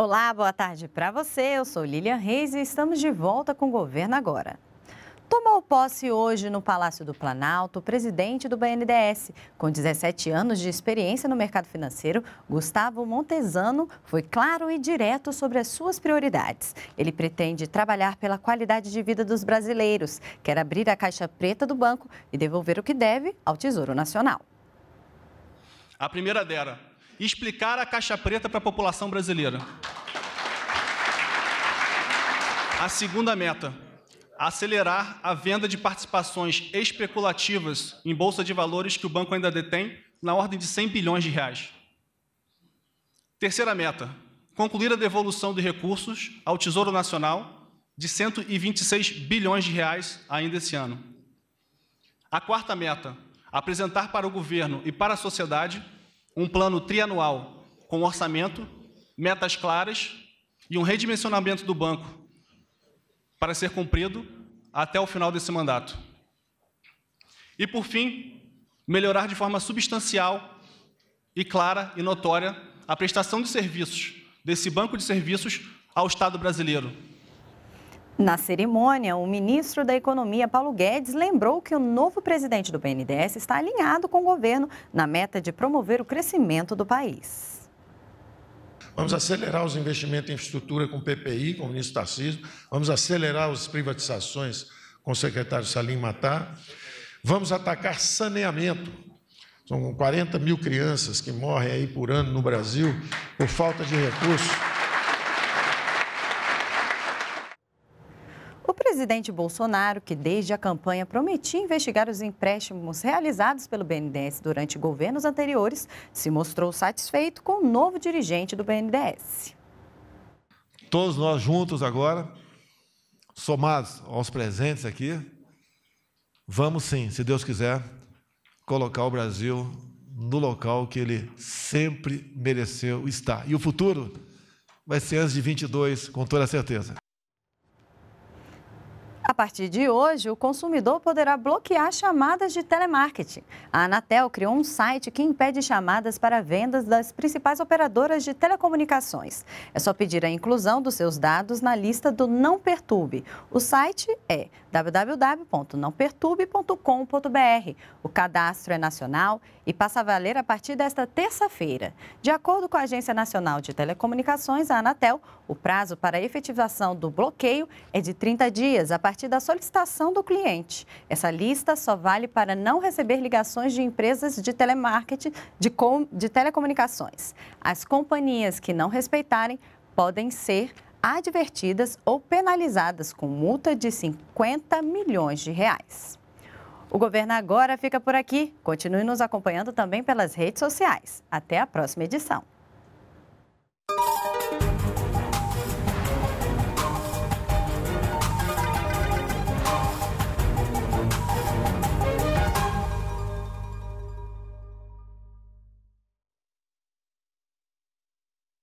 Olá, boa tarde para você. Eu sou Lilian Reis e estamos de volta com o Governo Agora. Tomou posse hoje no Palácio do Planalto o presidente do BNDES. Com 17 anos de experiência no mercado financeiro, Gustavo Montesano foi claro e direto sobre as suas prioridades. Ele pretende trabalhar pela qualidade de vida dos brasileiros, quer abrir a caixa preta do banco e devolver o que deve ao Tesouro Nacional. A primeira dera, explicar a caixa preta para a população brasileira. A segunda meta: acelerar a venda de participações especulativas em bolsa de valores que o banco ainda detém, na ordem de 100 bilhões de reais. Terceira meta: concluir a devolução de recursos ao Tesouro Nacional de 126 bilhões de reais ainda esse ano. A quarta meta: apresentar para o governo e para a sociedade um plano trianual com orçamento, metas claras e um redimensionamento do banco para ser cumprido até o final desse mandato. E, por fim, melhorar de forma substancial e clara e notória a prestação de serviços desse banco de serviços ao Estado brasileiro. Na cerimônia, o ministro da Economia, Paulo Guedes, lembrou que o novo presidente do BNDES está alinhado com o governo na meta de promover o crescimento do país. Vamos acelerar os investimentos em infraestrutura com PPI, com o ministro Tarcísio. Vamos acelerar as privatizações com o secretário Salim Matar. Vamos atacar saneamento. São 40 mil crianças que morrem aí por ano no Brasil por falta de recursos. presidente Bolsonaro, que desde a campanha prometia investigar os empréstimos realizados pelo BNDES durante governos anteriores, se mostrou satisfeito com o novo dirigente do BNDES. Todos nós juntos agora, somados aos presentes aqui, vamos sim, se Deus quiser, colocar o Brasil no local que ele sempre mereceu estar. E o futuro vai ser antes de 22, com toda certeza partir de hoje, o consumidor poderá bloquear chamadas de telemarketing. A Anatel criou um site que impede chamadas para vendas das principais operadoras de telecomunicações. É só pedir a inclusão dos seus dados na lista do Não Perturbe. O site é www.nãoperturbe.com.br. O cadastro é nacional e passa a valer a partir desta terça-feira. De acordo com a Agência Nacional de Telecomunicações, a Anatel, o prazo para a efetivação do bloqueio é de 30 dias a partir da solicitação do cliente. Essa lista só vale para não receber ligações de empresas de telemarketing de, com, de telecomunicações. As companhias que não respeitarem podem ser advertidas ou penalizadas com multa de 50 milhões de reais. O governo agora fica por aqui. Continue nos acompanhando também pelas redes sociais. Até a próxima edição.